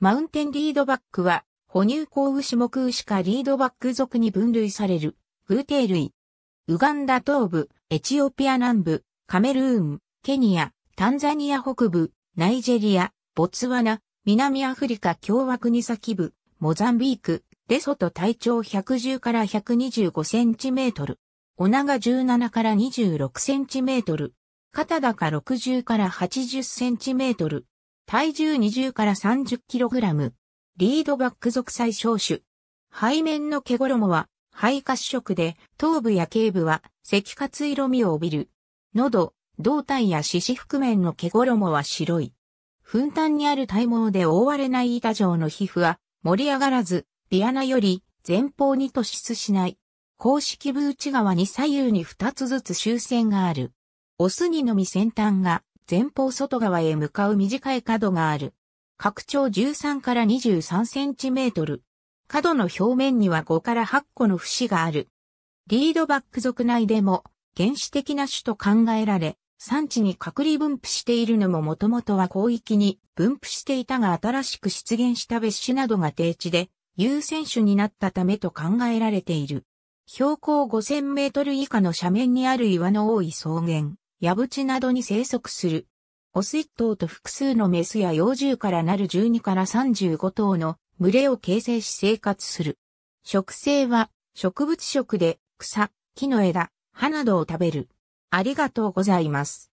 マウンテンリードバックは、哺乳項牛目牛かリードバック属に分類される、風定類。ウガンダ東部、エチオピア南部、カメルーン、ケニア、タンザニア北部、ナイジェリア、ボツワナ、南アフリカ共和国先部、モザンビーク、レソと体長110から125センチメートル。おが17から26センチメートル。肩高60から80センチメートル。体重20から 30kg。リードバック属最小種。背面の毛衣は肺褐色で、頭部や頸部は赤褐色味を帯びる。喉、胴体や四肢覆面の毛衣は白い。粉炭にある体毛で覆われない板状の皮膚は盛り上がらず、ビアナより前方に突出しない。公式部内側に左右に2つずつ終線がある。オスにのみ先端が前方外側へ向かう短い角がある。拡張13から23センチメートル。角の表面には5から8個の節がある。リードバック族内でも原始的な種と考えられ、産地に隔離分布しているのももともとは広域に分布していたが新しく出現した別種などが低地で優先種になったためと考えられている。標高5000メートル以下の斜面にある岩の多い草原。ヤブチなどに生息する。オス一頭と複数のメスや幼獣からなる12から35頭の群れを形成し生活する。食性は植物食で草、木の枝、葉などを食べる。ありがとうございます。